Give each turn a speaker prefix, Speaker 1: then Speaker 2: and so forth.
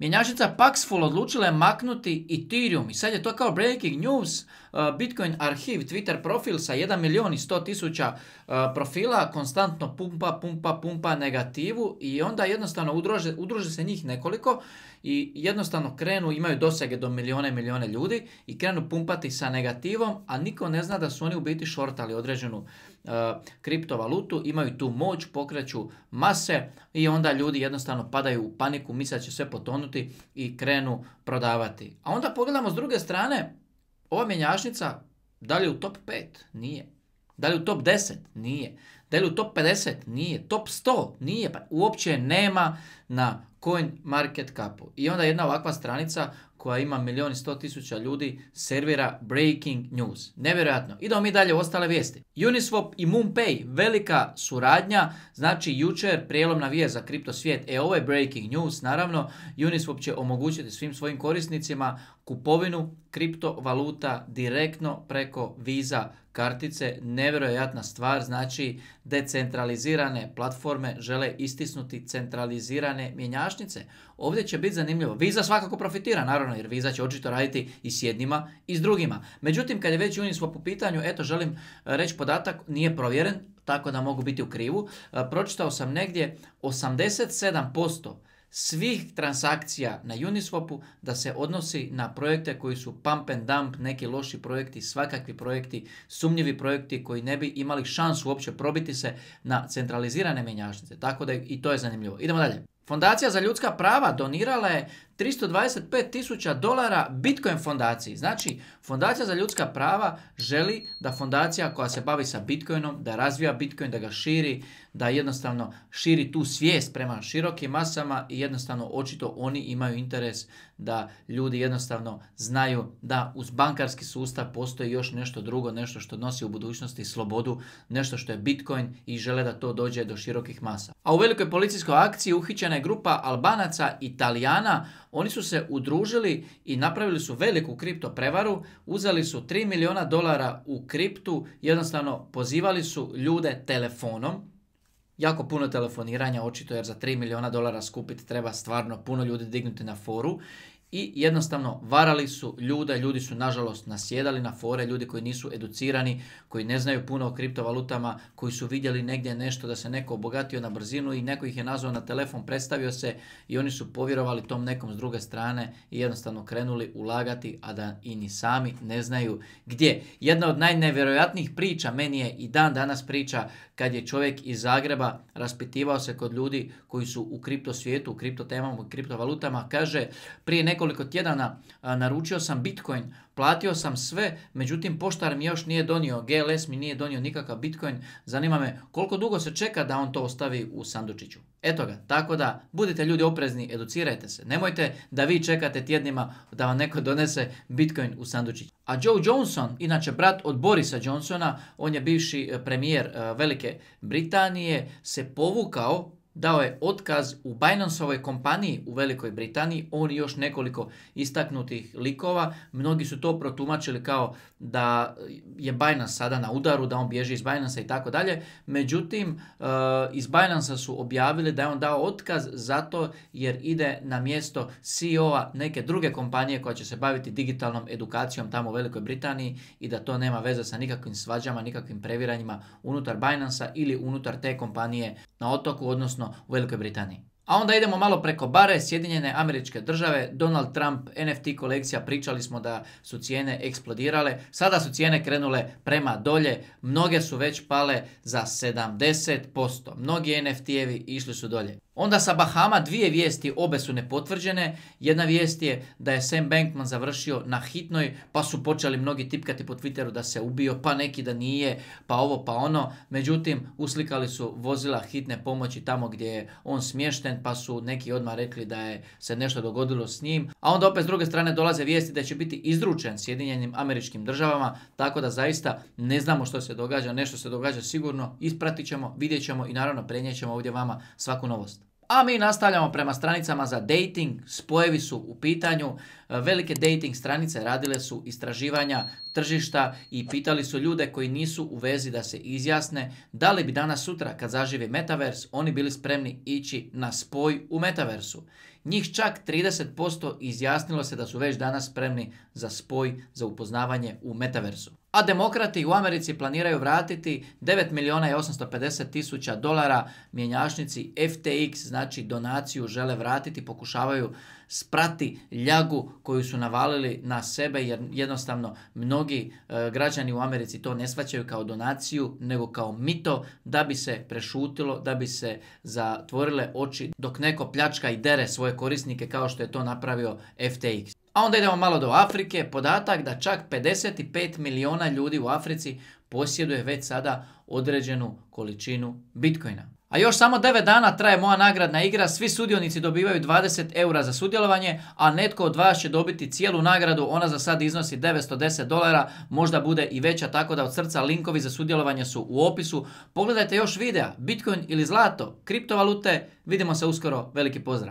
Speaker 1: Mjenjačnica Paxful odlučila je maknuti Ethereum i sad je to kao breaking news. Uh, Bitcoin arhiv, Twitter profil sa 1 milijon i 100 tisuća uh, profila konstantno pumpa, pumpa, pumpa negativu i onda jednostavno udruže, se njih nekoliko i jednostavno krenu, imaju dosege do milijone i milijone ljudi i krenu pumpati sa negativom, a niko ne zna da su oni u biti šortali određenu uh, kriptovalutu, imaju tu moć, pokreću mase i onda ljudi jednostavno padaju u paniku, misle će sve potonuti i krenu prodavati. A onda pogledamo s druge strane, ova mjenjašnica, da li je u top 5? Nije. Da li u top 10? Nije. Da li u top 50? Nije. Top 100? Nije. Pa uopće nema na coin market I onda jedna ovakva stranica koja ima milion i sto tisuća ljudi servira breaking news. Nevjerojatno. Idemo mi dalje u ostale vijesti. Uniswap i MoonPay, velika suradnja, znači jučer prijelomna vijest za kripto svijet. E ovo je breaking news, naravno. Uniswap će omogućiti svim svojim korisnicima kupovinu kriptovaluta direktno preko Visa kartice. Nevjerojatna stvar, znači decentralizirane platforme žele istisnuti centralizirane mjenjačnice. Ovdje će biti zanimljivo. Visa svakako profitira, naravno, jer Visa će očito raditi i s jednima i s drugima. Međutim, kad je već Uniswap po pitanju, eto, želim e, reći podatak, nije provjeren, tako da mogu biti u krivu. E, pročitao sam negdje 87% svih transakcija na Uniswapu da se odnosi na projekte koji su pump and dump, neki loši projekti, svakakvi projekti, sumnjivi projekti koji ne bi imali šansu uopće probiti se na centralizirane menjačnice. Tako da i to je zanimljivo. Idemo dalje. Fondacija za ljudska prava donirala je 325 tisuća dolara Bitcoin fondaciji. Znači, Fondacija za ljudska prava želi da fondacija koja se bavi sa Bitcoinom, da razvija Bitcoin, da ga širi, da jednostavno širi tu svijest prema širokim masama i jednostavno očito oni imaju interes da ljudi jednostavno znaju da uz bankarski sustav postoji još nešto drugo, nešto što nosi u budućnosti slobodu, nešto što je Bitcoin i žele da to dođe do širokih masa. A u velikoj policijskoj akciji uhićen je grupa Albanaca i Italijana, oni su se udružili i napravili su veliku kripto prevaru, uzeli su 3 miliona dolara u kriptu, jednostavno pozivali su ljude telefonom, jako puno telefoniranja očito jer za 3 miliona dolara skupiti treba stvarno puno ljudi dignuti na foru i jednostavno varali su ljude, ljudi su nažalost nasjedali na fore, ljudi koji nisu educirani, koji ne znaju puno o kriptovalutama, koji su vidjeli negdje nešto da se neko obogatio na brzinu i neko ih je nazvao na telefon, predstavio se i oni su povjerovali tom nekom s druge strane i jednostavno krenuli ulagati, a da i ni sami ne znaju gdje. Jedna od najnevjerojatnijih priča meni je i dan danas priča kad je čovjek iz Zagreba raspitivao se kod ljudi koji su u kripto svijetu, u kripto u kriptovalutama, kaže prije neko koliko tjedana naručio sam Bitcoin, platio sam sve, međutim poštar mi još nije donio, GLS mi nije donio nikakav Bitcoin. Zanima me koliko dugo se čeka da on to ostavi u sandučiću. Eto ga, tako da budite ljudi oprezni, educirajte se. Nemojte da vi čekate tjednima da vam neko donese Bitcoin u sandučić. A Joe Johnson, inače brat od Borisa Johnsona, on je bivši e, premijer e, Velike Britanije, se povukao dao je otkaz u Binanceovoj kompaniji u Velikoj Britaniji, on i još nekoliko istaknutih likova. Mnogi su to protumačili kao da je Binance sada na udaru, da on bježi iz Binancea i tako dalje. Međutim, e, iz Binancea su objavili da je on dao otkaz zato jer ide na mjesto CEO-a neke druge kompanije koja će se baviti digitalnom edukacijom tamo u Velikoj Britaniji i da to nema veze sa nikakvim svađama, nikakvim previranjima unutar Binancea ili unutar te kompanije na otoku, odnosno u Velikoj Britaniji. A onda idemo malo preko bare, Sjedinjene američke države, Donald Trump, NFT kolekcija, pričali smo da su cijene eksplodirale, sada su cijene krenule prema dolje, mnoge su već pale za 70%, mnogi NFT-evi išli su dolje. Onda sa Bahama dvije vijesti, obe su nepotvrđene. Jedna vijest je da je Sam Bankman završio na hitnoj, pa su počeli mnogi tipkati po Twitteru da se ubio, pa neki da nije, pa ovo pa ono. Međutim, uslikali su vozila hitne pomoći tamo gdje je on smješten, pa su neki odmah rekli da je se nešto dogodilo s njim. A onda opet s druge strane dolaze vijesti da će biti izručen Sjedinjenim američkim državama, tako da zaista ne znamo što se događa, nešto se događa sigurno, ispratit ćemo, vidjet ćemo i naravno prenijet ćemo ovdje vama svaku novost a mi nastavljamo prema stranicama za dating, spojevi su u pitanju, e, velike dating stranice radile su istraživanja tržišta i pitali su ljude koji nisu u vezi da se izjasne da li bi danas sutra kad zaživi metavers oni bili spremni ići na spoj u Metaversu njih čak 30% izjasnilo se da su već danas spremni za spoj za upoznavanje u metaversu. A demokrati u Americi planiraju vratiti 9 milijuna i 850 tisuća dolara mjenjačnici FTX, znači donaciju žele vratiti, pokušavaju sprati ljagu koju su navalili na sebe jer jednostavno mnogi e, građani u Americi to ne svaćaju kao donaciju nego kao mito da bi se prešutilo, da bi se zatvorile oči dok neko pljačka i dere svoje korisnike kao što je to napravio FTX. A onda idemo malo do Afrike, podatak da čak 55 milijuna ljudi u Africi posjeduje već sada određenu količinu bitcoina. A još samo 9 dana traje moja nagradna igra, svi sudionici dobivaju 20 eura za sudjelovanje, a netko od vas će dobiti cijelu nagradu, ona za sad iznosi 910 dolara, možda bude i veća, tako da od srca linkovi za sudjelovanje su u opisu. Pogledajte još videa, Bitcoin ili zlato, kriptovalute, vidimo se uskoro, veliki pozdrav!